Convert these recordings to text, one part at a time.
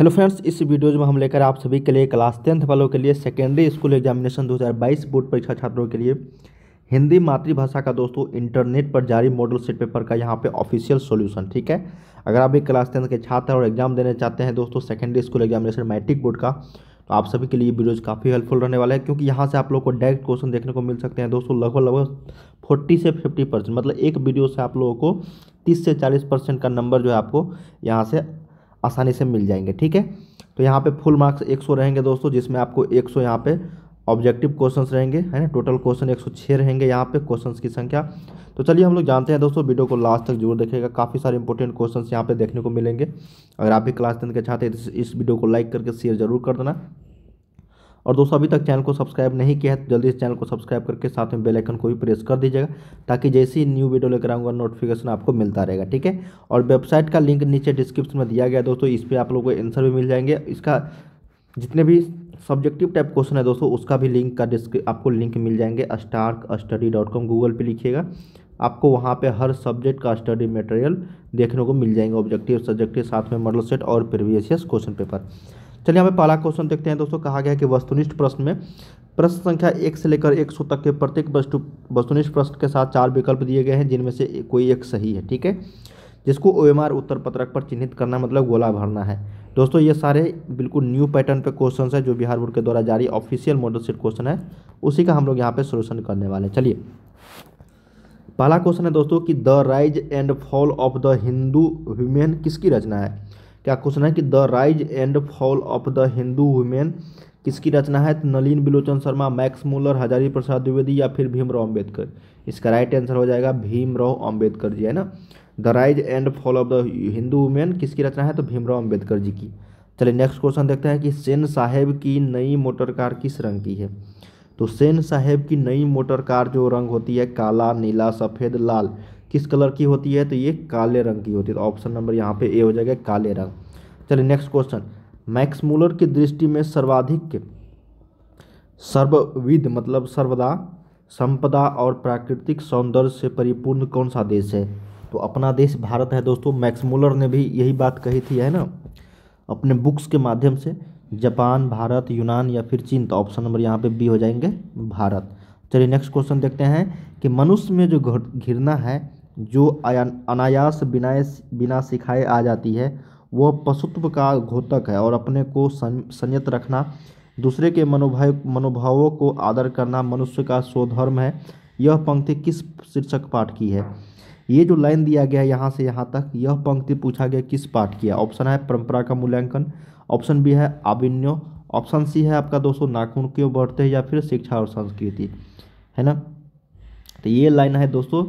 hello friends इस videos में हम लेकर आप सभी के लिए क्लास टेंथ वालों के लिए सेकेंडरी स्कूल एग्जामिनेशन 2022 बोर्ड परीक्षा छात्रों के लिए हिंदी मातृभाषा का दोस्तों इंटरनेट पर जारी मॉडल सेट पेपर का यहाँ पे ऑफिशियल सॉल्यूशन ठीक है अगर आप भी क्लास टेंथ के छात्र और एग्जाम देने चाहते हैं दोस्तों secondary school examination matric board का तो आप सभी के लिए वीडियोज काफ़ी हेल्पफुल रहने वाला है क्योंकि यहाँ से आप लोग को डायरेक्ट क्वेश्चन देखने को मिल सकते हैं दोस्तों लगभग लगभग फोर्टी से फिफ्टी परसेंट मतलब एक वीडियो से आप लोगों को तीस से चालीस परसेंट का नंबर जो है आपको यहाँ से आसानी से मिल जाएंगे ठीक है तो यहाँ पे फुल मार्क्स 100 रहेंगे दोस्तों जिसमें आपको 100 सौ यहाँ पर ऑब्जेक्टिव क्वेश्चन रहेंगे है ना टोटल क्वेश्चन एक रहेंगे यहाँ पे क्वेश्चन की संख्या तो चलिए हम लोग जानते हैं दोस्तों वीडियो को लास्ट तक जरूर देखेगा काफ़ी सारे इंपॉर्टेंट क्वेश्चन यहाँ पे देखने को मिलेंगे अगर आप भी क्लास टेंथ के चाहते हैं तो इस वीडियो को लाइक करके शेयर जरूर कर देना और दोस्तों अभी तक चैनल को सब्सक्राइब नहीं किया है तो जल्दी इस चैनल को सब्सक्राइब करके साथ में बेलाइकन को भी प्रेस कर दीजिएगा ताकि जैसे ही न्यू वीडियो लेकर आऊँगा नोटिफिकेशन आपको मिलता रहेगा ठीक है और वेबसाइट का लिंक नीचे डिस्क्रिप्शन में दिया गया दोस्तों इस पर आप लोगों को आंसर भी मिल जाएंगे इसका जितने भी सब्जेक्टिव टाइप क्वेश्चन है दोस्तों उसका भी लिंक का डिस्क आपको लिंक मिल जाएंगे stark study dot com Google पर लिखिएगा आपको वहाँ पे हर सब्जेक्ट का स्टडी मटेरियल देखने को मिल जाएंगे ऑब्जेक्टिव सब्जेक्टिव साथ में मॉडल सेट और प्रीवियस क्वेश्चन पेपर चलिए यहाँ पे पहला क्वेश्चन देखते हैं दोस्तों कहा गया है कि वस्तुनिष्ठ प्रश्न में प्रश्न संख्या एक से लेकर एक सौ तक के प्रत्येक वस्तु वस्तुनिष्ठ प्रश्न के साथ चार विकल्प दिए गए हैं जिनमें से कोई एक सही है ठीक है जिसको ओ उत्तर पत्रक पर चिन्हित करना मतलब गोला भरना है दोस्तों ये सारे बिल्कुल न्यू पैटर्न पे क्वेश्चन है जो बिहार बोर्ड के द्वारा जारी ऑफिशियल मॉडल सेट क्वेश्चन है उसी का हम लोग यहाँ पे सोल्यूशन करने वाले हैं चलिए पहला क्वेश्चन है दोस्तों कि the rise and fall of the Hindu human किसकी रचना है क्या क्वेश्चन है कि the rise and fall of the Hindu women किसकी रचना है नलिन बिलोचन शर्मा मैक्स मूलर हजारी प्रसाद द्विवेदी या फिर भीमराव अम्बेडकर इसका राइट आंसर हो जाएगा भीमराव अम्बेडकर जी है ना the rise and fall of the Hindu women किसकी रचना है तो भीमराव अम्बेडकर जी की चलिए नेक्स्ट क्वेश्चन देखते हैं कि सेन साहेब की नई मोटर कार किस रंग की है तो सेन साहेब की नई मोटर कार जो रंग होती है काला नीला सफ़ेद लाल किस कलर की होती है तो ये काले रंग की होती है तो ऑप्शन नंबर यहाँ पे ए हो जाएगा काले रंग चलिए नेक्स्ट क्वेश्चन मैक्स मूलर की दृष्टि में सर्वाधिक सर्वविद मतलब सर्वदा संपदा और प्राकृतिक सौंदर्य से परिपूर्ण कौन सा देश है तो अपना देश भारत है दोस्तों मैक्स मूलर ने भी यही बात कही थी है ना अपने बुक्स के माध्यम से जापान भारत यूनान या फिर चीन तो ऑप्शन नंबर यहाँ पे बी हो जाएंगे भारत चलिए नेक्स्ट क्वेश्चन देखते हैं कि मनुष्य में जो घृणा है जो अनायास बिना बिना सिखाए आ जाती है वह पशुत्व का घोतक है और अपने को संयत रखना दूसरे के मनोभाव मनोभावों को आदर करना मनुष्य का स्वधर्म है यह पंक्ति किस शीर्षक पाठ की है ये जो लाइन दिया गया है यहाँ से यहाँ तक यह पंक्ति पूछा गया किस पाठ की है ऑप्शन है परंपरा का मूल्यांकन ऑप्शन बी है आविन्यो ऑप्शन सी है आपका दोस्तों नाखून क्यों बढ़ते हैं या फिर शिक्षा और संस्कृति है ना तो ये लाइन है दोस्तों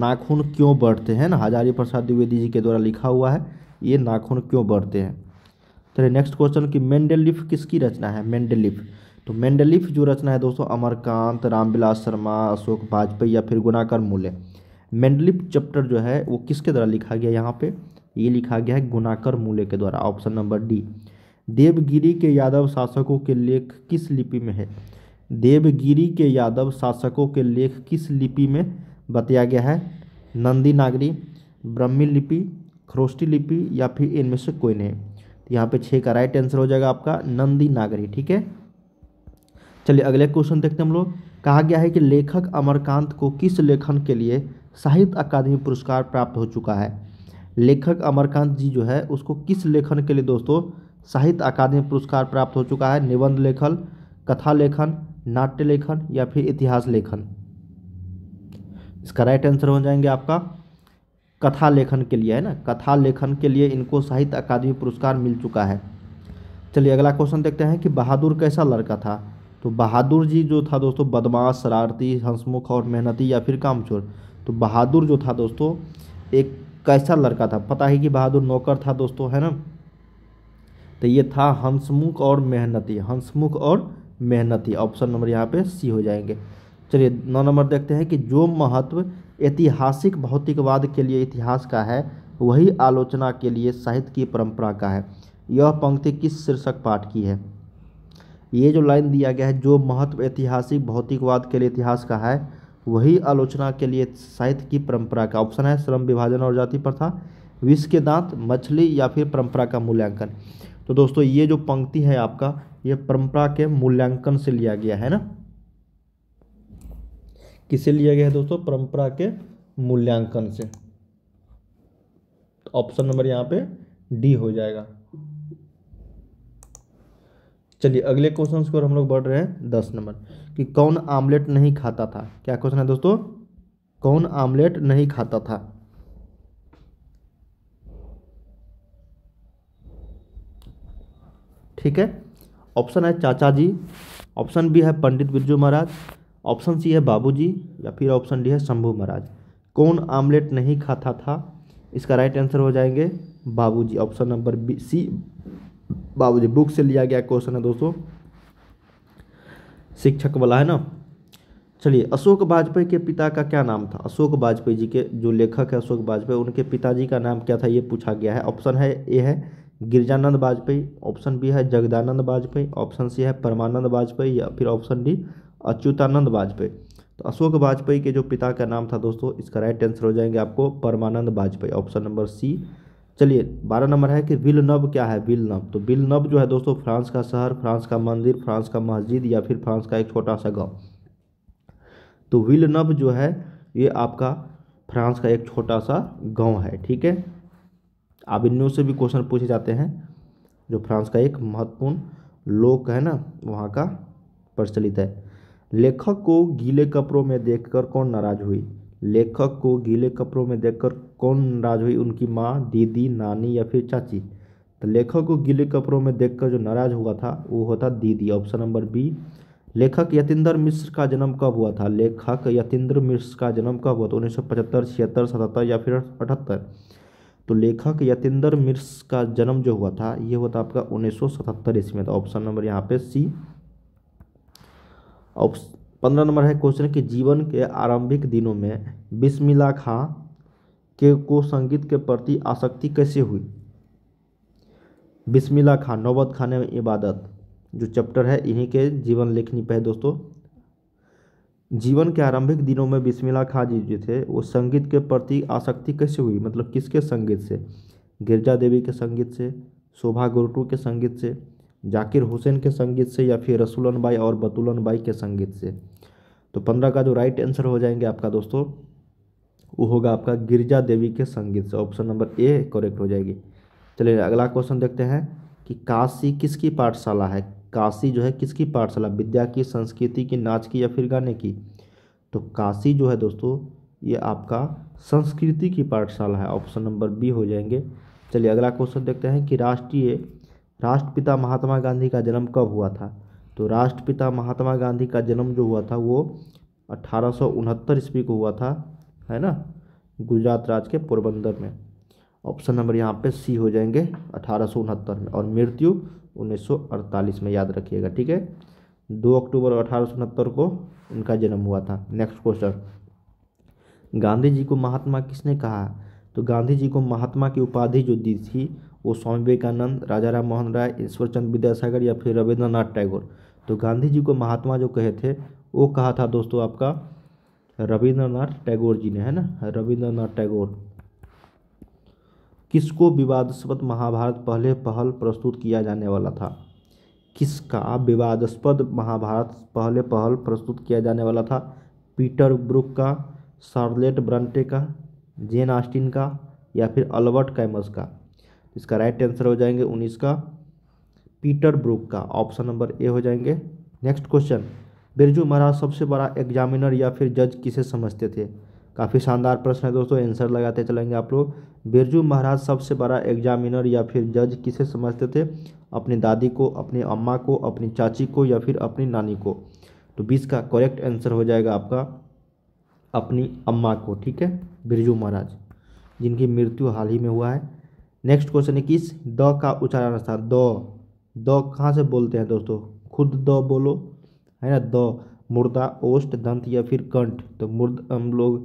नाखून क्यों बढ़ते हैं ना हजारी प्रसाद द्विवेदी जी के द्वारा लिखा हुआ है ये नाखून क्यों बढ़ते हैं चलिए नेक्स्ट क्वेश्चन कि मेंडेलिफ किसकी रचना है मेंडलिफ तो मेंडलिफ जो रचना है दोस्तों अमरकांत रामविलास शर्मा अशोक वाजपेयी या फिर गुनाकर मूल्य मेंडलिफ चैप्टर जो है वो किसके द्वारा लिखा गया यहाँ पे ये लिखा गया है गुनाकर मूल्य के द्वारा ऑप्शन नंबर डी देवगिरी के यादव शासकों के लेख किस लिपि में है देवगिरी के यादव शासकों के लेख किस लिपि में बताया गया है नंदी नागरी ब्रह्मी लिपि खरोष्टी लिपि या फिर इनमें से कोई नहीं तो यहाँ पे छः का राइट आंसर हो जाएगा आपका नंदी नागरी ठीक है चलिए अगले क्वेश्चन देखते हैं हम लोग कहा गया है कि लेखक अमरकांत को किस लेखन के लिए साहित्य अकादमी पुरस्कार प्राप्त हो चुका है लेखक अमरकांत जी जो है उसको किस लेखन के लिए दोस्तों साहित्य अकादमी पुरस्कार प्राप्त हो चुका है निबंध लेखन कथा लेखन नाट्य लेखन या फिर इतिहास लेखन इसका राइट आंसर हो जाएंगे आपका कथा लेखन के लिए है ना कथा लेखन के लिए इनको साहित्य अकादमी पुरस्कार मिल चुका है चलिए अगला क्वेश्चन देखते हैं कि बहादुर कैसा लड़का था तो बहादुर जी जो था दोस्तों बदमाश शरारती हंसमुख और मेहनती या फिर कामचोर तो बहादुर जो था दोस्तों एक कैसा लड़का था पता है कि बहादुर नौकर था दोस्तों है ना तो ये था हंसमुख और मेहनती हंसमुख और मेहनती ऑप्शन नंबर यहाँ पे सी हो जाएंगे चलिए नौ नंबर देखते हैं कि जो महत्व ऐतिहासिक भौतिकवाद के लिए इतिहास का है वही आलोचना के लिए साहित्य की परंपरा का है यह पंक्ति किस शीर्षक पाठ की है ये जो लाइन दिया गया है जो महत्व ऐतिहासिक भौतिकवाद के लिए इतिहास का है वही आलोचना के लिए साहित्य की परंपरा का ऑप्शन है श्रम विभाजन और जाति प्रथा विश्व के दांत मछली या फिर परंपरा का मूल्यांकन तो दोस्तों ये जो पंक्ति है आपका ये परंपरा के मूल्यांकन से लिया गया है ना किसे लिया गया है दोस्तों परंपरा के मूल्यांकन से तो ऑप्शन नंबर यहां पे डी हो जाएगा चलिए अगले क्वेश्चन की ओर हम लोग बढ़ रहे हैं दस नंबर कि कौन आमलेट नहीं खाता था क्या क्वेश्चन है दोस्तों कौन आमलेट नहीं खाता था ठीक है ऑप्शन है चाचा जी ऑप्शन बी है पंडित बिरजू महाराज ऑप्शन सी है बाबूजी या फिर ऑप्शन डी है शंभू महाराज कौन आमलेट नहीं खाता था इसका राइट आंसर हो जाएंगे बाबूजी ऑप्शन नंबर बी सी बाबूजी बुक से लिया गया क्वेश्चन है दोस्तों शिक्षक वाला है ना चलिए अशोक वाजपेयी के पिता का क्या नाम था अशोक वाजपेयी जी के जो लेखक है अशोक वाजपेयी उनके पिताजी का नाम क्या था ये पूछा गया है ऑप्शन है ए है गिरजानंद वाजपेयी ऑप्शन बी है जगदानंद वाजपेयी ऑप्शन सी है परमानंद वाजपेयी या फिर ऑप्शन डी अच्युतानंद वाजपेयी तो अशोक वाजपेयी के जो पिता का नाम था दोस्तों इसका राइट आंसर हो जाएंगे आपको Parmanand Vajpayee option number C चलिए बारह नंबर है कि नब क्या है विलनब तो नब जो है दोस्तों फ्रांस का शहर फ्रांस का मंदिर फ्रांस का मस्जिद या फिर फ्रांस का एक छोटा सा गाँव तो विलनब जो है ये आपका फ्रांस का एक छोटा सा गांव है ठीक है इन से भी क्वेश्चन पूछे जाते हैं जो फ्रांस का एक महत्वपूर्ण लोक है ना वहाँ का प्रचलित है लेखक को गीले कपड़ों में देखकर कौन नाराज हुई लेखक को गीले कपड़ों में देखकर कौन नाराज हुई उनकी माँ दीदी नानी या फिर चाची तो लेखक को गीले कपड़ों में देखकर जो नाराज हुआ था वो होता दीदी ऑप्शन नंबर बी लेखक यतिंद्र मिश्र का जन्म कब हुआ था लेखक यतिंद्र मिश्र का जन्म कब हुआ था उन्नीस सौ पचहत्तर छिहत्तर सतहत्तर या फिर अठहत्तर तो लेखक यतिंद्र मिश्र का जन्म जो हुआ था ये होता आपका उन्नीस सौ सतहत्तर ईस्वी में था तो ऑप्शन नंबर यहाँ पे सी और पंद्रह नंबर है क्वेश्चन कि जीवन के आरंभिक दिनों में बिस्मिल्ला खां के को संगीत के प्रति आसक्ति कैसे हुई बिस्मिल्ला खां नौबत खाने में इबादत जो चैप्टर है इन्हीं के जीवन लेखनी पे है दोस्तों जीवन के आरंभिक दिनों में बिस्मिल्ला खां जी जो थे वो संगीत के प्रति आसक्ति कैसे हुई मतलब किसके संगीत से गिरजा देवी के संगीत से शोभा गुरुटू के संगीत से जाकिर हुसैन के संगीत से या फिर रसूलन बाई और बतूलन बाई के संगीत से तो पंद्रह का जो राइट आंसर हो जाएंगे आपका दोस्तों वो होगा आपका गिरजा देवी के संगीत से ऑप्शन नंबर ए करेक्ट हो जाएगी चलिए अगला क्वेश्चन देखते हैं कि काशी किसकी पाठशाला है काशी जो है किसकी पाठशाला विद्या की संस्कृति की नाच की या फिर गाने की तो काशी जो है दोस्तों ये आपका संस्कृति की पाठशाला है ऑप्शन नंबर बी हो जाएंगे चलिए अगला क्वेश्चन देखते हैं कि राष्ट्रीय राष्ट्रपिता महात्मा गांधी का जन्म कब हुआ था तो राष्ट्रपिता महात्मा गांधी का जन्म जो हुआ था वो अठारह ईस्वी को हुआ था है ना गुजरात राज्य के पोरबंदर में ऑप्शन नंबर यहाँ पे सी हो जाएंगे अठारह में और मृत्यु 1948 में याद रखिएगा ठीक है दो अक्टूबर अठारह को उनका जन्म हुआ था नेक्स्ट क्वेश्चन गांधी जी को महात्मा किसने कहा तो गांधी जी को महात्मा की उपाधि जो दी थी वो स्वामी विवेकानंद राजा राम मोहन राय ईश्वरचंद विद्यासागर या फिर रविन्द्रनाथ टैगोर तो गांधी जी को महात्मा जो कहे थे वो कहा था दोस्तों आपका रविन्द्रनाथ टैगोर जी ने है ना रविन्द्रनाथ टैगोर किसको विवादास्पद महाभारत पहले पहल प्रस्तुत किया जाने वाला था किसका विवादास्पद महाभारत पहले पहल प्रस्तुत किया जाने वाला था पीटर ब्रुक का शार्लेट ब्रंटे का जेन आस्टिन का या फिर अल्बर्ट कैमस का इसका राइट आंसर हो जाएंगे उन्नीस का पीटर ब्रुक का ऑप्शन नंबर ए हो जाएंगे नेक्स्ट क्वेश्चन बिरजू महाराज सबसे बड़ा एग्जामिनर या फिर जज किसे समझते थे काफ़ी शानदार प्रश्न है दोस्तों आंसर लगाते चलेंगे आप लोग बिरजू महाराज सबसे बड़ा एग्जामिनर या फिर जज किसे समझते थे अपनी दादी को अपनी अम्मा को अपनी चाची को या फिर अपनी नानी को तो बीस का करेक्ट आंसर हो जाएगा आपका अपनी अम्मा को ठीक है बिरजू महाराज जिनकी मृत्यु हाल ही में हुआ है नेक्स्ट क्वेश्चन इक्कीस द का उच्चारण था द द कहाँ से बोलते हैं दोस्तों खुद द बोलो है ना द मुर्दा ओष्ट दंत या फिर कंठ तो मुर्द हम लोग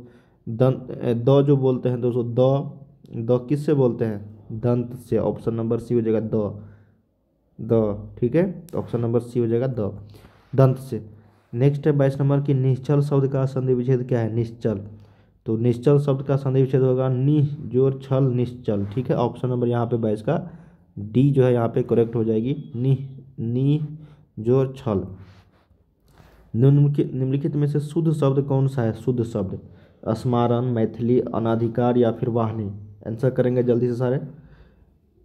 दंत द जो बोलते हैं दोस्तों द द किस से बोलते हैं दंत से ऑप्शन नंबर सी हो जाएगा द द ठीक है तो ऑप्शन नंबर सी हो जाएगा द दंत से नेक्स्ट है बाईस नंबर की निश्चल शब्द का संधि विच्छेद क्या है निश्चल तो निश्चल शब्द का संधि विच्छेद होगा जोर छल निश्चल ठीक है ऑप्शन नंबर यहाँ पे बाईस का डी जो है यहाँ पे करेक्ट हो जाएगी नि नी जोर छल निम्नलिखित निम्नलिखित में से शुद्ध शब्द कौन सा है शुद्ध शब्द स्मारण मैथिली अनाधिकार या फिर वाहनी आंसर करेंगे जल्दी से सारे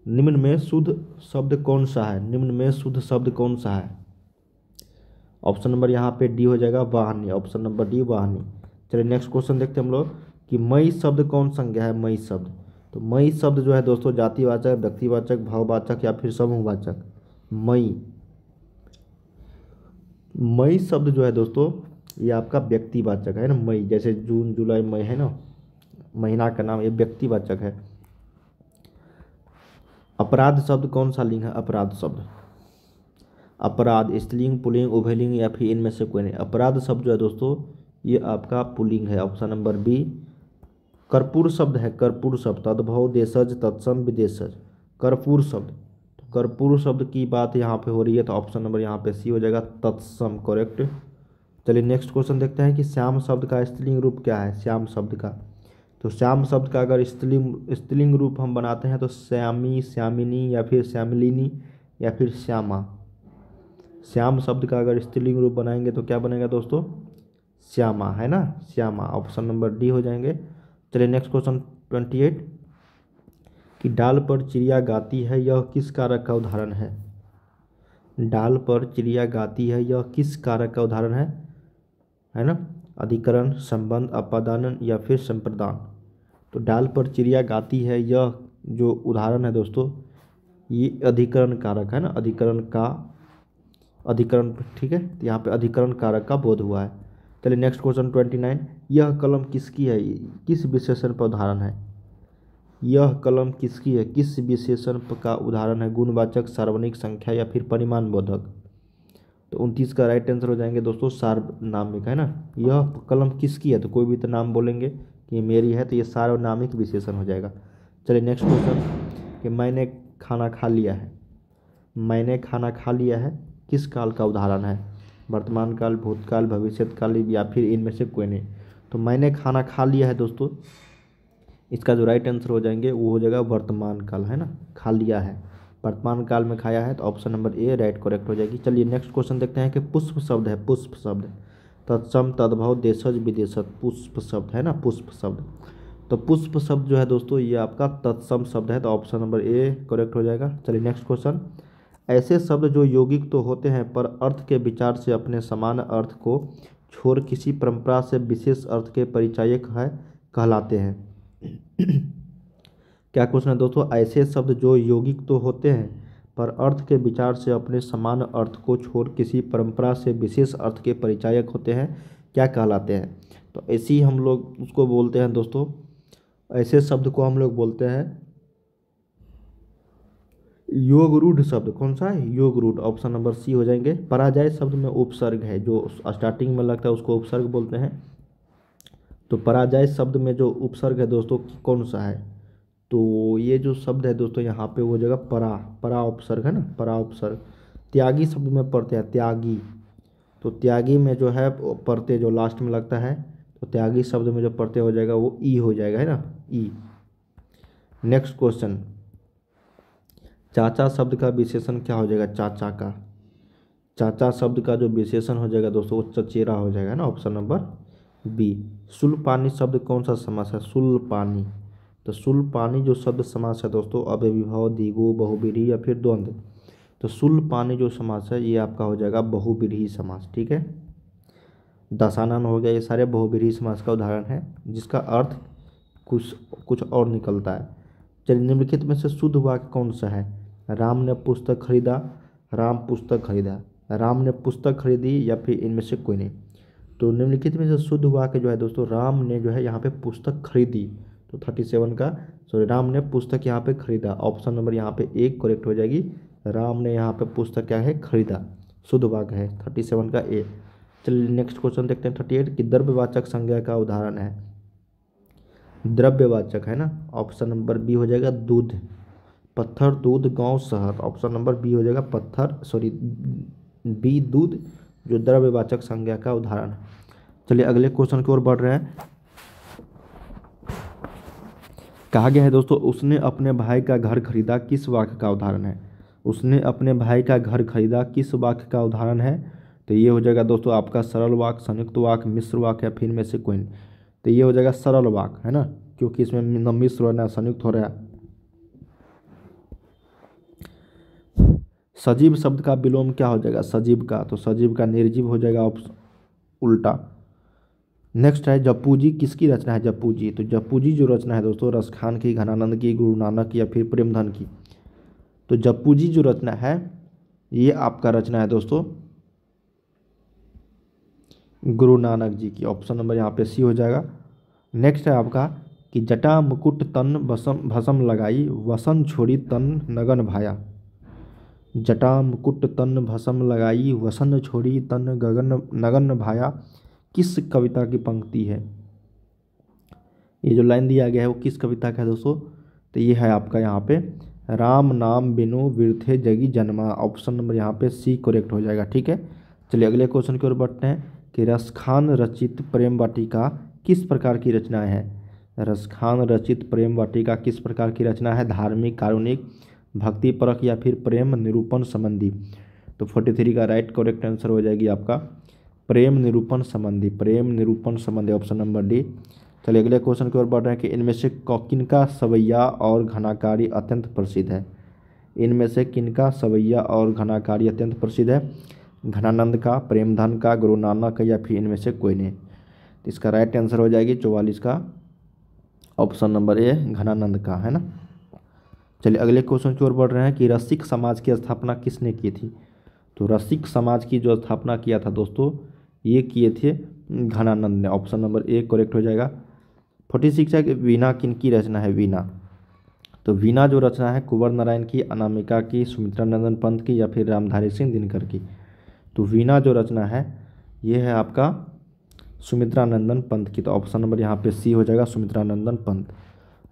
निम्न में शुद्ध शब्द कौन सा है निम्न में शुद्ध शब्द कौन सा है ऑप्शन नंबर यहाँ पे डी हो जाएगा वाहनी ऑप्शन नंबर डी वाहनी चलिए नेक्स्ट क्वेश्चन देखते हैं हम लोग कि मई शब्द कौन संज्ञा है मई शब्द तो मई शब्द जो है दोस्तों जातिवाचक व्यक्तिवाचक भाववाचक या फिर समूहवाचक मई मई शब्द जो है दोस्तों ये आपका व्यक्तिवाचक है ना मई जैसे जून जुलाई मई है ना महीना का नाम ये व्यक्तिवाचक है अपराध शब्द कौन सा लिंग है अपराध शब्द अपराध स्त्रीलिंग पुलिंग उभयलिंग या फिर इनमें से कोई नहीं अपराध शब्द जो है दोस्तों ये आपका पुलिंग है ऑप्शन नंबर बी कर्पूर शब्द है कर्पूर शब्द तद्भव देशज तत्सम विदेशज कर्पूर शब्द तो कर्पूर शब्द की बात यहाँ पे हो रही है तो ऑप्शन नंबर यहाँ पे सी हो जाएगा तत्सम करेक्ट चलिए नेक्स्ट क्वेश्चन देखते हैं कि श्याम शब्द का स्त्रीलिंग रूप क्या है श्याम शब्द का तो श्याम शब्द का अगर स्त्रीलिंग स्त्रीलिंग रूप हम बनाते हैं तो श्यामी श्यामिनी या फिर श्यामलिनी या फिर श्यामा श्याम शब्द का अगर स्त्रीलिंग रूप बनाएंगे तो क्या बनेगा दोस्तों श्यामा है ना श्यामा ऑप्शन नंबर डी हो जाएंगे तो चलिए नेक्स्ट क्वेश्चन ट्वेंटी एट कि डाल पर चिड़िया गाती है यह किस कारक का उदाहरण है डाल पर चिड़िया गाती है यह किस कारक का उदाहरण है है ना अधिकरण संबंध अपादानन या फिर संप्रदान तो डाल पर चिड़िया गाती है यह जो उदाहरण है दोस्तों ये अधिकरण कारक है ना अधिकरण का अधिकरण ठीक है यहाँ पे अधिकरण कारक का बोध हुआ है चलिए नेक्स्ट क्वेश्चन ट्वेंटी नाइन यह कलम किसकी है किस विशेषण पर उदाहरण है यह कलम किसकी है किस विशेषण का उदाहरण है गुणवाचक सार्वनिक संख्या या फिर परिमाण बोधक तो उनतीस का राइट आंसर हो जाएंगे दोस्तों सार्वनामिक है ना यह कलम किसकी है तो कोई भी तो नाम बोलेंगे कि मेरी है तो ये सार्वनामिक विशेषण हो जाएगा चलिए नेक्स्ट क्वेश्चन कि मैंने खाना खा लिया है मैंने खाना खा लिया है किस काल का उदाहरण है वर्तमान काल भूतकाल भविष्यकाल या फिर इनमें से कोई नहीं तो मैंने खाना खा लिया है दोस्तों इसका जो राइट आंसर हो जाएंगे वो हो जाएगा वर्तमान काल है ना खा लिया है वर्तमान काल में खाया है तो option number A right correct हो जाएगी चलिए नेक्स्ट क्वेश्चन देखते हैं कि पुष्प शब्द है पुष्प शब्द तत्सम तद्भव देशज विदेशज पुष्प शब्द है ना पुष्प शब्द तो पुष्प शब्द जो है दोस्तों ये आपका तत्सम शब्द है तो ऑप्शन नंबर ए करेक्ट हो जाएगा चलिए नेक्स्ट क्वेश्चन ऐसे शब्द जो यौगिक तो होते हैं पर अर्थ के विचार से अपने समान अर्थ को छोड़ किसी परंपरा से विशेष अर्थ के परिचायक है कहलाते हैं क्या क्वेश्चन है दोस्तों ऐसे शब्द जो यौगिक तो होते हैं पर अर्थ के विचार से अपने समान अर्थ को छोड़ किसी परंपरा से विशेष अर्थ के परिचायक होते हैं क्या कहलाते हैं तो ऐसे ही हम लोग उसको बोलते हैं दोस्तों ऐसे शब्द को हम लोग बोलते हैं योग रूढ़ शब्द कौन सा है योग रूढ़ ऑप्शन नंबर सी हो जाएंगे पराजय शब्द में उपसर्ग है जो स्टार्टिंग में लगता है उसको उपसर्ग बोलते हैं तो पराजय शब्द में जो उपसर्ग है दोस्तों कौन सा है तो ये जो शब्द है दोस्तों यहाँ पे वो जगह परा परा उपसर्ग है ना परा उपसर्ग त्यागी शब्द में पढ़ते हैं त्यागी तो त्यागी में जो है पढ़ते जो लास्ट में लगता है तो त्यागी शब्द में जो पढ़ते हो जाएगा वो ई हो जाएगा है ना ई नेक्स्ट क्वेश्चन चाचा शब्द का विशेषण क्या हो जाएगा चाचा का चाचा शब्द का जो विशेषण हो जाएगा दोस्तों वो चचेरा हो जाएगा ना ऑप्शन नंबर बी पानी शब्द कौन सा समास है पानी तो पानी जो शब्द समास है दोस्तों अव्यविभाव दिगो बहुविरी या फिर द्वंद्व तो पानी जो समास है ये आपका हो जाएगा बहुविरी समास ठीक है दशानन हो गया ये सारे बहुविरी समास का उदाहरण है जिसका अर्थ कुछ कुछ और निकलता है चलिए निम्नलिखित में से शुद्ध वाक्य कौन सा है राम ने पुस्तक खरीदा राम पुस्तक खरीदा राम ने पुस्तक खरीदी या फिर इनमें से कोई नहीं तो निम्नलिखित में से शुद्ध वाक्य जो है दोस्तों राम ने जो है यहाँ पे पुस्तक खरीदी तो थर्टी सेवन का सॉरी राम ने पुस्तक यहाँ पे खरीदा ऑप्शन नंबर यहाँ पे एक करेक्ट हो जाएगी राम ने यहाँ पे पुस्तक क्या है खरीदा शुद्ध वाक्य है थर्टी सेवन का ए चलिए नेक्स्ट क्वेश्चन देखते हैं थर्टी एट कि द्रव्यवाचक संज्ञा का उदाहरण है द्रव्यवाचक है ना ऑप्शन नंबर बी हो जाएगा दूध पत्थर दूध गांव शहर ऑप्शन नंबर बी हो जाएगा पत्थर सॉरी बी दूध जो द्रव्यवाचक संज्ञा का उदाहरण है चलिए अगले क्वेश्चन की ओर बढ़ रहे हैं कहा गया है दोस्तों उसने अपने भाई का घर खरीदा किस वाक्य का उदाहरण है उसने अपने भाई का घर खरीदा किस वाक्य का उदाहरण है तो ये हो जाएगा दोस्तों आपका सरल वाक संयुक्त वाक मिश्र वाक या फिर में से कोई तो ये हो जाएगा सरल वाक है ना क्योंकि इसमें न मिश्र हो रहा है संयुक्त हो रहा है सजीव शब्द का विलोम क्या हो जाएगा सजीव का तो सजीव का निर्जीव हो जाएगा ऑप्शन उल्टा नेक्स्ट है जप्पू जी किसकी रचना है जप्पू जी तो जप्पू जी जो रचना है दोस्तों रसखान की घनानंद की गुरु नानक या फिर प्रेमधन की तो जप्पू जी जो रचना है ये आपका रचना है दोस्तों गुरु नानक जी की ऑप्शन नंबर यहाँ पे सी हो जाएगा नेक्स्ट है आपका कि जटा मुकुट तन बसम भसम लगाई वसन छोड़ी तन नगन भाया जटा मुकुट तन भसम लगाई वसन छोड़ी तन गगन नगन भाया किस कविता की पंक्ति है ये जो लाइन दिया गया है वो किस कविता का है दोस्तों तो ये है आपका यहाँ पे राम नाम बिनु विरथे जगी जन्मा ऑप्शन नंबर यहाँ पे सी करेक्ट हो जाएगा ठीक है चलिए अगले क्वेश्चन की ओर बढ़ते हैं कि रसखान रचित प्रेम वाटिका किस प्रकार की रचनाएँ हैं रसखान रचित प्रेम वाटिका किस प्रकार की रचना है धार्मिक कारुणिक भक्ति परख या फिर प्रेम निरूपण संबंधी तो फोर्टी थ्री का राइट करेक्ट आंसर हो जाएगी आपका प्रेम निरूपण संबंधी प्रेम निरूपण संबंधी ऑप्शन नंबर डी चलिए अगले क्वेश्चन की ओर बढ़ रहे हैं कि इनमें से किनका सवैया और घनाकारी अत्यंत प्रसिद्ध है इनमें से किनका सवैया और घनाकारी अत्यंत प्रसिद्ध है घनानंद का प्रेमधन का गुरु नानक या फिर इनमें से कोई नहीं तो इसका राइट आंसर हो जाएगी चौवालीस का ऑप्शन नंबर ए घनानंद का है ना चलिए अगले क्वेश्चन की ओर बढ़ रहे हैं कि रसिक समाज की स्थापना किसने की थी तो रसिक समाज की जो स्थापना किया था दोस्तों ये किए थे घनानंद ने ऑप्शन नंबर ए करेक्ट हो जाएगा फोर्टी सिक्स है कि वीणा किन की रचना है वीणा तो वीणा जो रचना है कुंवर नारायण की अनामिका की सुमित्रा नंदन पंत की या फिर रामधारी सिंह दिनकर की तो वीणा जो रचना है ये है आपका सुमित्रा नंदन पंत की तो ऑप्शन नंबर यहाँ पे सी हो जाएगा सुमित्रा नंदन पंत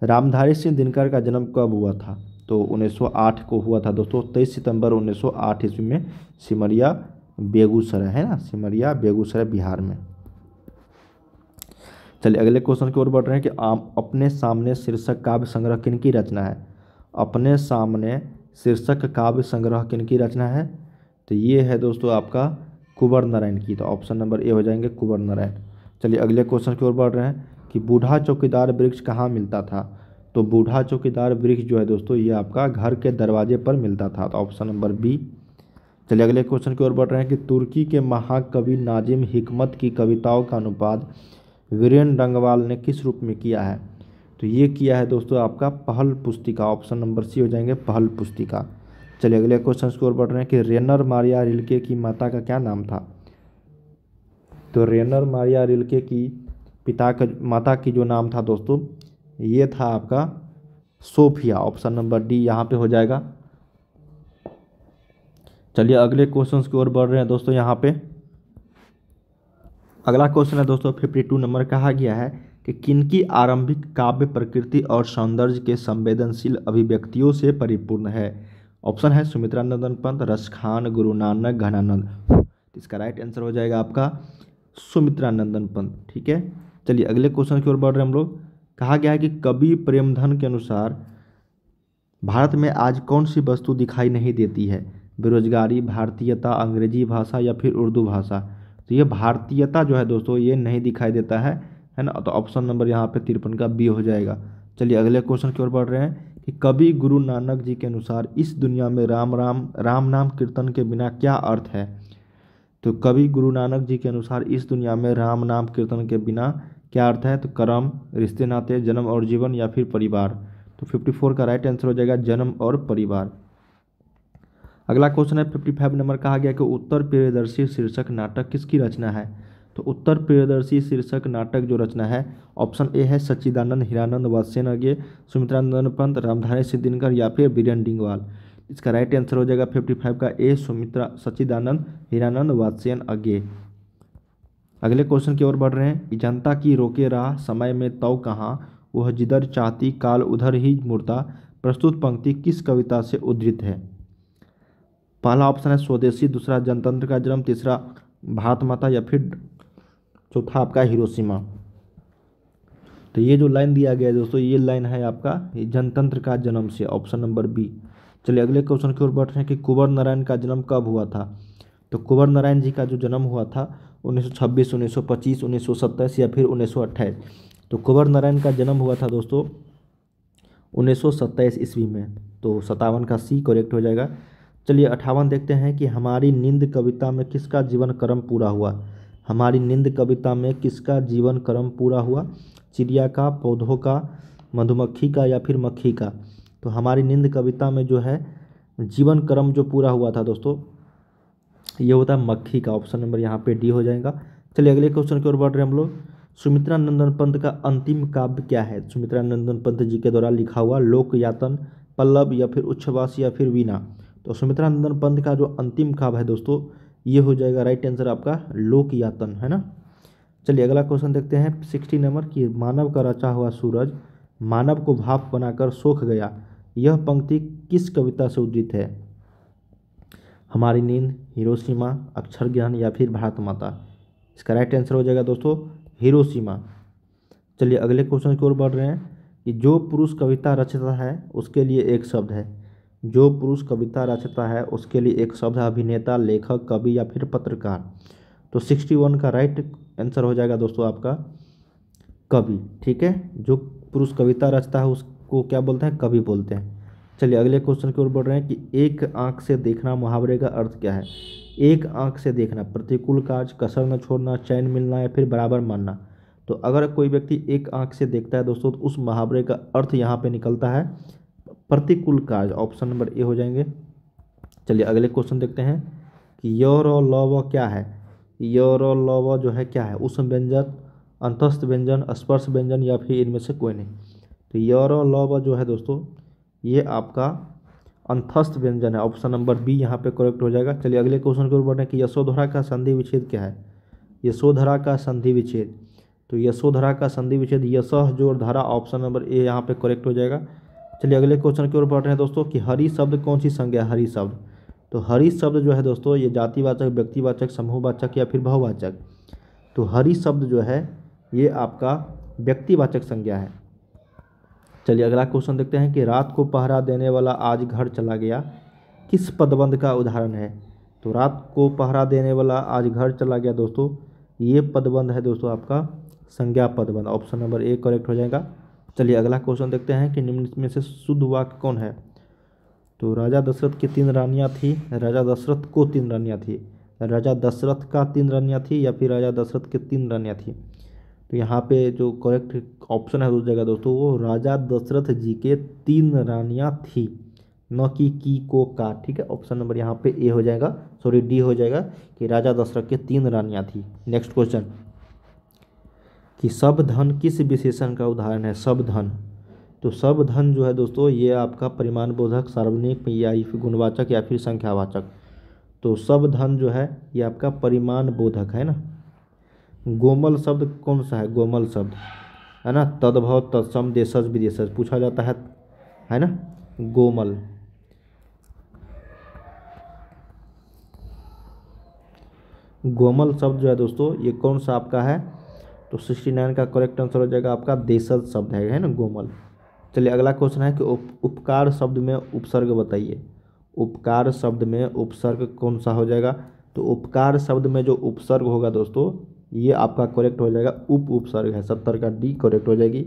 रामधारी सिंह दिनकर का जन्म कब हुआ था तो 1908 को हुआ था दोस्तों 23 सितंबर 1908 ईस्वी में सिमरिया बेगूसराय है ना सिमरिया बेगूसराय बिहार में चलिए अगले क्वेश्चन की ओर बढ़ रहे हैं कि आम अपने सामने शीर्षक काव्य संग्रह किन की रचना है अपने सामने शीर्षक काव्य संग्रह किन की रचना है तो ये है दोस्तों आपका कुंवर नारायण की तो ऑप्शन नंबर ए हो जाएंगे कुंवर नारायण चलिए अगले क्वेश्चन की ओर बढ़ रहे हैं कि बूढ़ा चौकीदार वृक्ष कहाँ मिलता था तो बूढ़ा चौकीदार वृक्ष जो है दोस्तों ये आपका घर के दरवाजे पर मिलता था तो ऑप्शन नंबर बी चलिए अगले क्वेश्चन की ओर बढ़ रहे हैं कि तुर्की के महाकवि नाजिम हिकमत की कविताओं का अनुवाद वीरेन रंगवाल ने किस रूप में किया है तो ये किया है दोस्तों आपका पहल पुस्तिका ऑप्शन नंबर सी हो जाएंगे पहल पुस्तिका चलिए अगले क्वेश्चन की ओर बढ़ रहे हैं कि रेनर मारिया रिलके की माता का क्या नाम था तो रेनर मारिया रिलके की पिता का माता की जो नाम था दोस्तों ये था आपका सोफिया ऑप्शन नंबर डी यहाँ पे हो जाएगा चलिए अगले क्वेश्चन की ओर बढ़ रहे हैं दोस्तों यहाँ पे अगला क्वेश्चन है दोस्तों फिफ्टी टू नंबर कहा गया है कि किनकी आरंभिक काव्य प्रकृति और सौंदर्य के संवेदनशील अभिव्यक्तियों से परिपूर्ण है ऑप्शन है सुमित्रा नंदन पंत रस खान गुरु नानक घनानंद इसका राइट आंसर हो जाएगा आपका सुमित्रा नंदन पंत ठीक है चलिए अगले क्वेश्चन की ओर बढ़ रहे हैं हम लोग कहा गया है कि कवि प्रेमधन के अनुसार भारत में आज कौन सी वस्तु दिखाई नहीं देती है बेरोजगारी भारतीयता अंग्रेजी भाषा या फिर उर्दू भाषा तो ये भारतीयता जो है दोस्तों ये नहीं दिखाई देता है है ना तो ऑप्शन नंबर यहाँ पे तिरपन का बी हो जाएगा चलिए अगले क्वेश्चन की ओर बढ़ रहे हैं कि कवि गुरु नानक जी के अनुसार इस दुनिया में राम राम राम नाम कीर्तन के बिना क्या अर्थ है तो कवि गुरु नानक जी के अनुसार इस दुनिया में राम नाम कीर्तन के बिना क्या अर्थ है तो कर्म रिश्ते नाते जन्म और जीवन या फिर परिवार तो 54 का राइट आंसर हो जाएगा जन्म और परिवार अगला क्वेश्चन है 55 नंबर कहा गया कि उत्तर प्रियदर्शी शीर्षक नाटक किसकी रचना है तो उत्तर प्रियदर्शी शीर्षक नाटक जो रचना है ऑप्शन ए है सच्चिदानंद हिरानंद वासेन अगे सुमित्रानंदन पंत रामधारी सिद्धिनकर या फिर बीरन डिंगवाल इसका राइट आंसर हो जाएगा 55 का ए सुमित्रा सच्चिदानंद हिरानंद वासेन अज्ञे अगले क्वेश्चन की ओर बढ़ रहे हैं जनता की रोके राह समय में तव कहाँ वह जिधर चाहती काल उधर ही मुर्दा प्रस्तुत पंक्ति किस कविता से उद्धृत है पहला ऑप्शन है स्वदेशी दूसरा जनतंत्र का जन्म तीसरा भारत माता या फिर चौथा आपका हिरोशिमा तो ये जो लाइन दिया गया है दोस्तों ये लाइन है आपका जनतंत्र का जन्म से ऑप्शन नंबर बी चलिए अगले क्वेश्चन की ओर बढ़ रहे हैं कि कुंवर नारायण का जन्म कब हुआ था तो कुंवर नारायण जी का जो जन्म हुआ था उन्नीस 1925, 1927 या फिर उन्नीस तो कुंवर नारायण का जन्म हुआ था दोस्तों उन्नीस ईस्वी में तो सतावन का सी करेक्ट हो जाएगा चलिए अठावन देखते हैं कि हमारी नींद कविता में किसका जीवन कर्म पूरा हुआ हमारी नींद कविता में किसका जीवन कर्म पूरा हुआ चिड़िया का पौधों का मधुमक्खी का या फिर मक्खी का तो हमारी नींद कविता में जो है जीवन कर्म जो पूरा हुआ था दोस्तों ये होता है मक्खी का ऑप्शन नंबर यहाँ पे डी हो जाएगा चलिए अगले क्वेश्चन की ओर बढ़ रहे हैं हम लोग सुमित्रा नंदन पंत का अंतिम काव्य क्या है सुमित्रा नंदन पंत जी के द्वारा लिखा हुआ लोक यातन पल्लव या फिर उच्छवास या फिर वीणा तो सुमित्रा नंदन पंत का जो अंतिम काव्य है दोस्तों ये हो जाएगा राइट आंसर आपका लोक यातन है ना चलिए अगला क्वेश्चन देखते हैं सिक्सटी नंबर की मानव का रचा हुआ सूरज मानव को भाप बनाकर सोख गया यह पंक्ति किस कविता से उद्धित है हमारी नींद हिरोशिमा अक्षर ज्ञान या फिर भारत माता इसका राइट आंसर हो जाएगा दोस्तों हिरोशिमा चलिए अगले क्वेश्चन की ओर बढ़ रहे हैं कि जो पुरुष कविता रचता है उसके लिए एक शब्द है जो पुरुष कविता रचता है उसके लिए एक शब्द है अभिनेता लेखक कवि या फिर पत्रकार तो सिक्सटी वन का राइट आंसर हो जाएगा दोस्तों आपका कवि ठीक है जो पुरुष कविता रचता है उसको क्या बोलते हैं कवि बोलते हैं चलिए अगले क्वेश्चन की ओर बढ़ रहे हैं कि एक आंख से देखना मुहावरे का अर्थ क्या है एक आंख से देखना प्रतिकूल कार्य कसर न छोड़ना चैन मिलना या फिर बराबर मानना तो अगर कोई व्यक्ति एक आंख से देखता है दोस्तों तो उस मुहावरे का अर्थ यहाँ पे निकलता है प्रतिकूल कार्य ऑप्शन नंबर ए हो जाएंगे चलिए अगले क्वेश्चन देखते हैं कि योर और लव क्या है योर और लव जो है क्या है उस व्यंजन अंतस्थ व्यंजन स्पर्श व्यंजन या फिर इनमें से कोई नहीं तो योर और जो है दोस्तों ये आपका अंतस्थ व्यंजन है ऑप्शन नंबर बी यहाँ पे करेक्ट हो जाएगा चलिए अगले क्वेश्चन की ओर बढ़ने की यशोधरा का संधि विच्छेद क्या है यशोधरा का संधि विच्छेद तो यशोधरा का संधि विच्छेद यशह जोर धारा ऑप्शन नंबर ए यहाँ पे करेक्ट हो जाएगा चलिए अगले क्वेश्चन की ओर बढ़ रहे हैं दोस्तों कि हरी शब्द कौन सी संज्ञा है हरी शब्द तो हरी शब्द जो है दोस्तों ये जातिवाचक व्यक्तिवाचक समूहवाचक या फिर बहुवाचक तो हरी शब्द जो है ये आपका व्यक्तिवाचक संज्ञा है चलिए अगला क्वेश्चन देखते हैं कि रात को पहरा देने वाला आज घर चला गया किस पदबंध का उदाहरण है तो रात को पहरा देने वाला आज घर चला गया दोस्तों ये पदबंध है दोस्तों आपका संज्ञा पदबंध ऑप्शन नंबर ए करेक्ट हो जाएगा चलिए अगला क्वेश्चन देखते हैं कि निम्न में से शुद्ध वाक्य कौन है तो राजा दशरथ की तीन रानियाँ थी राजा दशरथ को तीन रानियाँ थी राजा दशरथ का तीन रानियाँ थी या फिर राजा दशरथ के तीन रानियाँ थी तो यहाँ पे जो करेक्ट ऑप्शन है उस जगह दोस्तों वो राजा दशरथ जी के तीन रानियाँ थी न कि की को का ठीक है ऑप्शन नंबर यहाँ पे ए हो जाएगा सॉरी डी हो जाएगा कि राजा दशरथ के तीन रानियाँ थी नेक्स्ट क्वेश्चन कि सब धन किस विशेषण का उदाहरण है सब धन तो सब धन जो है दोस्तों ये आपका परिमाण बोधक सार्वजनिक या गुणवाचक या फिर संख्यावाचक तो सब धन जो है ये आपका परिमाण बोधक है ना गोमल शब्द कौन सा है गोमल शब्द है ना तद्भव तत्सम देशज विदेशज पूछा जाता है है ना गोमल गोमल शब्द जो है दोस्तों ये कौन सा आपका है तो सिक्सटी नाइन का करेक्ट आंसर हो जाएगा आपका देशज शब्द है ना गोमल चलिए अगला क्वेश्चन है कि उप, उपकार शब्द में उपसर्ग बताइए उपकार शब्द में उपसर्ग कौन सा हो जाएगा तो उपकार शब्द में जो उपसर्ग होगा दोस्तों ये आपका करेक्ट हो जाएगा उप उपसर्ग है सत्तर का डी करेक्ट हो जाएगी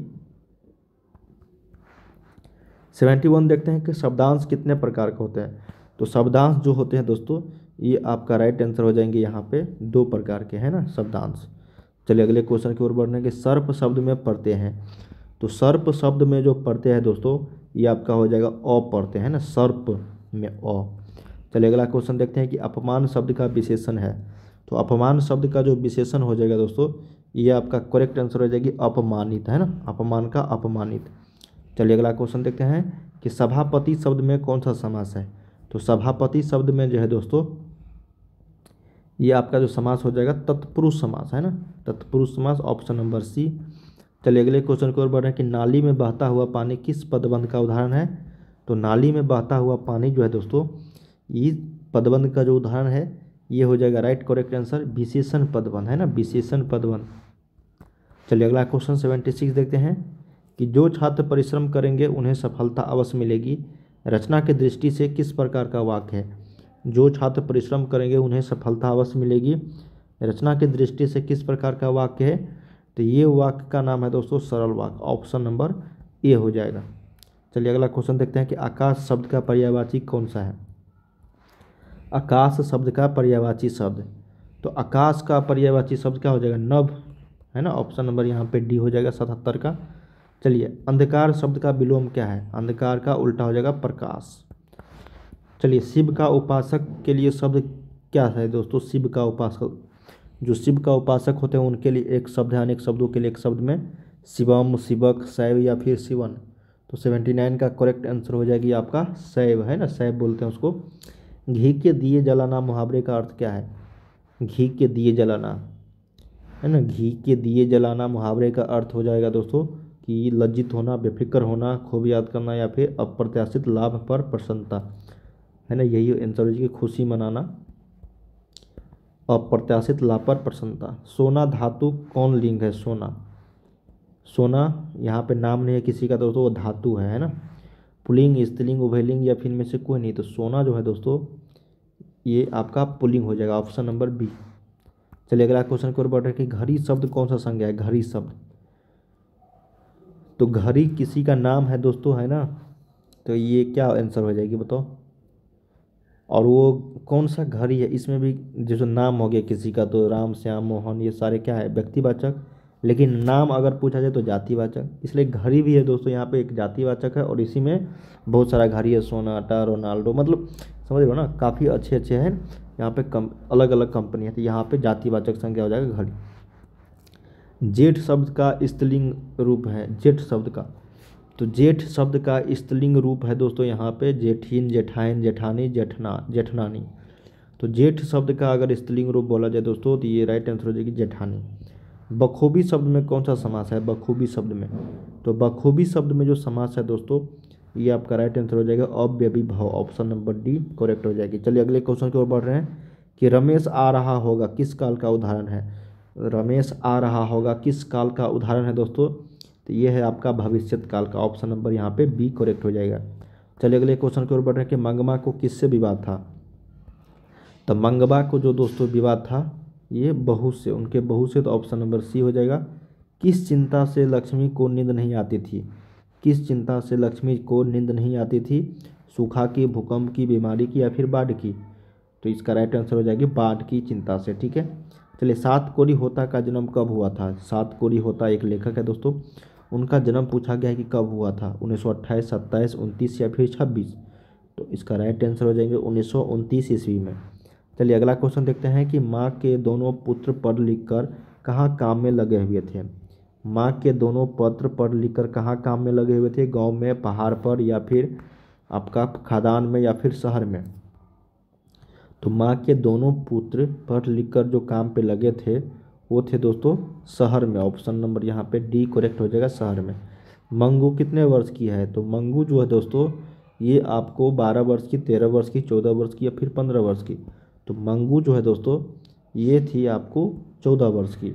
सेवेंटी वन देखते हैं कि शब्दांश कितने प्रकार के होते हैं तो शब्दांश जो होते हैं दोस्तों ये आपका राइट आंसर हो जाएंगे यहाँ पे दो प्रकार के हैं ना शब्दांश चलिए अगले क्वेश्चन की ओर बढ़ने के सर्प शब्द में पढ़ते हैं तो सर्प शब्द में जो पढ़ते हैं दोस्तों ये आपका हो जाएगा अ पढ़ते हैं ना सर्प में अ चलिए अगला क्वेश्चन देखते हैं कि अपमान शब्द का विशेषण है तो अपमान शब्द का जो विशेषण हो जाएगा दोस्तों ये आपका करेक्ट आंसर हो जाएगी अपमानित है ना अपमान का अपमानित चलिए अगला क्वेश्चन देखते हैं कि सभापति शब्द में कौन सा समास है तो सभापति शब्द में जो है दोस्तों ये आपका जो समास हो जाएगा तत्पुरुष समास है ना तत्पुरुष समास ऑप्शन नंबर सी चलिए अगले क्वेश्चन की ओर बढ़ रहे हैं कि नाली में बहता हुआ पानी किस पदबंध का उदाहरण है तो नाली में बहता हुआ पानी जो है दोस्तों ये पदबंध का जो उदाहरण है ये हो जाएगा राइट करेक्ट आंसर विशेषण पद वन है ना विशेषण पद वन चलिए अगला क्वेश्चन सेवेंटी सिक्स देखते हैं कि जो छात्र परिश्रम करेंगे उन्हें सफलता अवश्य मिलेगी रचना के दृष्टि से किस प्रकार का वाक्य है जो छात्र परिश्रम करेंगे उन्हें सफलता अवश्य मिलेगी रचना के दृष्टि से किस प्रकार का वाक्य है तो ये वाक्य का नाम है दोस्तों सरल वाक्य ऑप्शन नंबर ए हो जाएगा चलिए अगला क्वेश्चन देखते हैं कि आकाश शब्द का पर्यायवाची कौन सा है आकाश शब्द का पर्यावाची शब्द तो आकाश का पर्यावाची शब्द क्या हो जाएगा नभ है ना ऑप्शन नंबर यहाँ पे डी हो जाएगा सतहत्तर का चलिए अंधकार शब्द का विलोम क्या है अंधकार का उल्टा हो जाएगा प्रकाश चलिए शिव का उपासक के लिए शब्द क्या है दोस्तों शिव का उपासक जो शिव का उपासक होते हैं उनके लिए एक शब्द है अनेक शब्दों के लिए एक शब्द में शिवम शिवक शैव या फिर शिवन तो सेवेंटी नाइन का करेक्ट आंसर हो जाएगी आपका शैव है ना शैव बोलते हैं उसको घी के दिए जलाना मुहावरे का अर्थ क्या है घी के दिए जलाना है ना घी के दिए जलाना मुहावरे का अर्थ हो जाएगा दोस्तों कि लज्जित होना बेफिक्र होना खूब याद करना या फिर अप्रत्याशित लाभ पर प्रसन्नता है ना यही आंसर हो खुशी मनाना अप्रत्याशित लाभ पर प्रसन्नता सोना धातु कौन लिंग है सोना सोना यहाँ पे नाम नहीं है किसी का दोस्तों वो धातु है है ना पुलिंग स्त्रीलिंग उभयलिंग या फिर में से कोई नहीं तो सोना जो है दोस्तों ये आपका पुलिंग हो जाएगा ऑप्शन नंबर बी चलिए अगला क्वेश्चन की ओर बढ़ रहे घड़ी शब्द कौन सा संज्ञा है घड़ी शब्द तो घड़ी किसी का नाम है दोस्तों है ना तो ये क्या आंसर हो जाएगी बताओ और वो कौन सा घड़ी है इसमें भी जैसे नाम हो गया किसी का तो राम श्याम मोहन ये सारे क्या है व्यक्तिवाचक लेकिन नाम अगर पूछा जाए तो जातिवाचक इसलिए घड़ी भी है दोस्तों यहाँ पे एक जातिवाचक है और इसी में बहुत सारा घड़ी है सोनाटा रोनाल्डो मतलब समझ रहे हो ना काफ़ी अच्छे अच्छे हैं यहाँ पे कम अलग अलग कंपनी है तो यहाँ पे जातिवाचक संज्ञा हो जाएगा घड़ी जेठ शब्द का स्त्रीलिंग रूप है जेठ शब्द का तो जेठ शब्द का स्त्रीलिंग रूप है दोस्तों यहाँ पर जेठिन जेठाइन जेठानी जेठना जेठनानी तो जेठ शब्द का अगर स्त्रीलिंग रूप बोला जाए दोस्तों तो ये राइट आंसर हो जाएगी जेठानी बखूबी शब्द में कौन सा समास है बखूबी शब्द में तो बखूबी शब्द में जो समास है दोस्तों ये आपका राइट आंसर हो जाएगा अव्यवी भाव ऑप्शन नंबर डी करेक्ट हो जाएगी चलिए अगले क्वेश्चन की ओर बढ़ रहे हैं कि रमेश आ रहा होगा किस काल का उदाहरण है रमेश आ रहा होगा किस काल का उदाहरण है दोस्तों तो ये है आपका भविष्यत काल का ऑप्शन नंबर यहाँ पे बी करेक्ट हो जाएगा चलिए अगले क्वेश्चन की ओर बढ़ रहे हैं कि मंगमा को किससे विवाद था तो मंगवा को जो दोस्तों विवाद था ये बहुत से उनके बहुत से तो ऑप्शन नंबर सी हो जाएगा किस चिंता से लक्ष्मी को नींद नहीं आती थी किस चिंता से लक्ष्मी को नींद नहीं आती थी सूखा की भूकंप की बीमारी की या फिर बाढ़ की तो इसका राइट आंसर हो जाएगी बाढ़ की चिंता से ठीक है चलिए सात कोरी होता का जन्म कब हुआ था सात कोरी होता एक लेखक है दोस्तों उनका जन्म पूछा गया है कि कब हुआ था उन्नीस सौ अट्ठाईस सत्ताईस उनतीस या फिर छब्बीस तो इसका राइट आंसर हो जाएंगे उन्नीस सौ उनतीस ईस्वी में चलिए अगला क्वेश्चन देखते हैं कि माँ के दोनों पुत्र पढ़ लिख कर कहाँ काम में लगे हुए थे माँ के दोनों पत्र पढ़ लिख कर कहाँ काम में लगे हुए थे गांव में पहाड़ पर या फिर आपका खदान में या फिर शहर में तो माँ के दोनों पुत्र पढ़ लिख कर जो काम पे लगे थे वो थे दोस्तों शहर में ऑप्शन नंबर यहाँ पे डी करेक्ट हो जाएगा शहर में मंगू कितने वर्ष की है तो मंगू जो है दोस्तों ये आपको बारह वर्ष की तेरह वर्ष की चौदह वर्ष की या फिर पंद्रह वर्ष की तो मंगू जो है दोस्तों ये थी आपको चौदह वर्ष की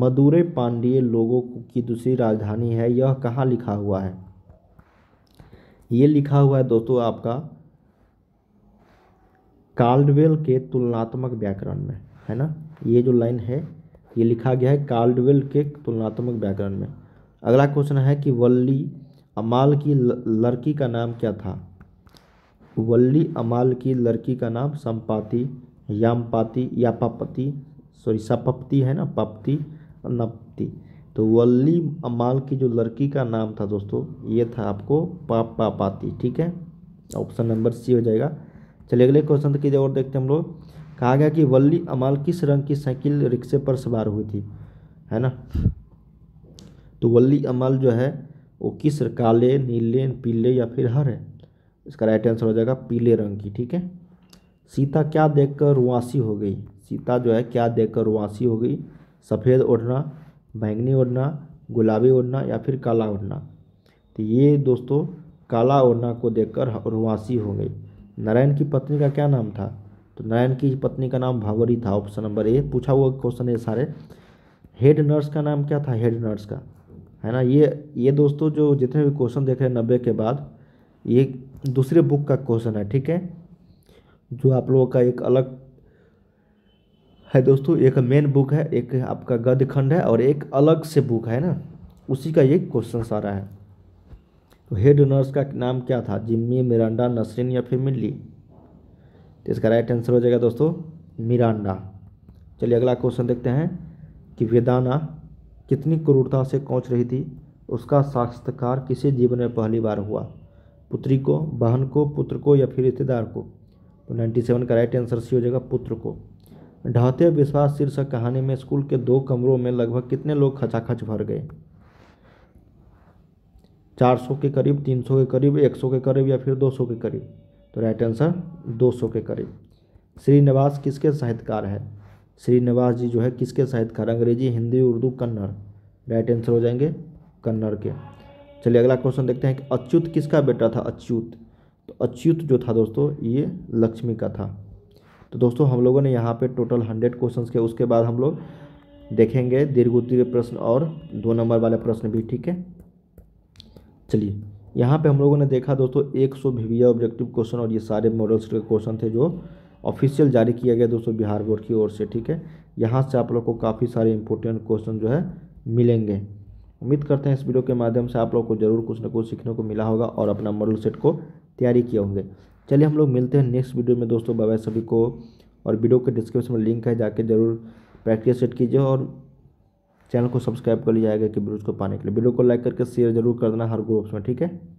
मदुरे पांड्य लोगों की दूसरी राजधानी है यह कहाँ लिखा हुआ है ये लिखा हुआ है दोस्तों आपका कार्डवेल के तुलनात्मक व्याकरण में है ना ये जो लाइन है ये लिखा गया है कार्डवेल के तुलनात्मक व्याकरण में अगला क्वेश्चन है कि वल्ली अमाल की लड़की का नाम क्या था वल्ली अमाल की लड़की का नाम संपाति यामपाति पपति सॉरी सपपति है ना पपति नपति तो वल्ली अमाल की जो लड़की का नाम था दोस्तों ये था आपको पापापाती ठीक है ऑप्शन नंबर सी हो जाएगा चलिए अगले क्वेश्चन की और देखते हैं हम लोग कहा गया कि वल्ली अमाल किस रंग की साइकिल रिक्शे पर सवार हुई थी है ना तो वल्ली अमाल जो है वो किस काले नीले पीले या फिर हर है इसका राइट आंसर हो जाएगा पीले रंग की ठीक है सीता क्या देखकर रुआसी हो गई सीता जो है क्या देखकर रुआसी हो गई सफ़ेद ओढ़ना बैंगनी ओढ़ना गुलाबी ओढ़ना या फिर काला ओढ़ना तो ये दोस्तों काला ओढ़ना को देखकर रुआसी हो गई नारायण की पत्नी का क्या नाम था तो नारायण की पत्नी का नाम भावरी था ऑप्शन नंबर ए पूछा हुआ क्वेश्चन है सारे हेड नर्स का नाम क्या था हेड नर्स का है ना ये ये दोस्तों जो जितने भी क्वेश्चन देख रहे हैं नब्बे के बाद ये दूसरे बुक का क्वेश्चन है ठीक है जो आप लोगों का एक अलग है दोस्तों एक मेन बुक है एक आपका गद्य खंड है और एक अलग से बुक है ना उसी का ये क्वेश्चन सारा है तो हेड नर्स का नाम क्या था जिम्मी मिरांडा नसरीन या फिर मिली तो इसका राइट आंसर हो जाएगा दोस्तों मिरांडा चलिए अगला क्वेश्चन देखते हैं कि वेदाना कितनी क्रूरता से कोच रही थी उसका साक्षात्कार किसी जीवन में पहली बार हुआ पुत्री को बहन को पुत्र को या फिर रिश्तेदार को तो नाइन्टी सेवन का राइट आंसर सी हो जाएगा पुत्र को ढहते विश्वास शीर्षक कहानी में स्कूल के दो कमरों में लगभग कितने लोग खचाखच भर गए 400 के करीब 300 के करीब 100 के करीब या फिर 200 के करीब तो राइट आंसर 200 के करीब श्रीनिवास किसके साहित्यकार है श्रीनिवास जी जो है किसके साहित्यकार अंग्रेजी हिंदी उर्दू कन्नड़ राइट आंसर हो जाएंगे कन्नड़ के चलिए अगला क्वेश्चन देखते हैं कि अच्युत किसका बेटा था अच्युत तो अच्युत जो था दोस्तों ये लक्ष्मी का था तो दोस्तों हम लोगों ने यहाँ पे टोटल हंड्रेड क्वेश्चन के उसके बाद हम लोग देखेंगे दीर्घ उत्तीर्य प्रश्न और दो नंबर वाले प्रश्न भी ठीक है चलिए यहाँ पे हम लोगों ने देखा दोस्तों एक सौ भिविया ऑब्जेक्टिव क्वेश्चन और ये सारे मॉडल्स के क्वेश्चन थे जो ऑफिशियल जारी किया गया दोस्तों बिहार बोर्ड की ओर से ठीक है यहाँ से आप लोग को काफ़ी सारे इंपॉर्टेंट क्वेश्चन जो है मिलेंगे उम्मीद करते हैं इस वीडियो के माध्यम से आप लोग को जरूर कुछ ना कुछ सीखने को मिला होगा और अपना मॉडल सेट को तैयारी किए होंगे चलिए हम लोग मिलते हैं नेक्स्ट वीडियो में दोस्तों बाय सभी को और वीडियो के डिस्क्रिप्शन में लिंक है जाके जरूर प्रैक्टिस सेट कीजिए और चैनल को सब्सक्राइब कर लिया जाएगा कि वीडियोज़ को पाने के लिए वीडियो को लाइक करके शेयर जरूर कर देना हर ग्रुप्स में ठीक है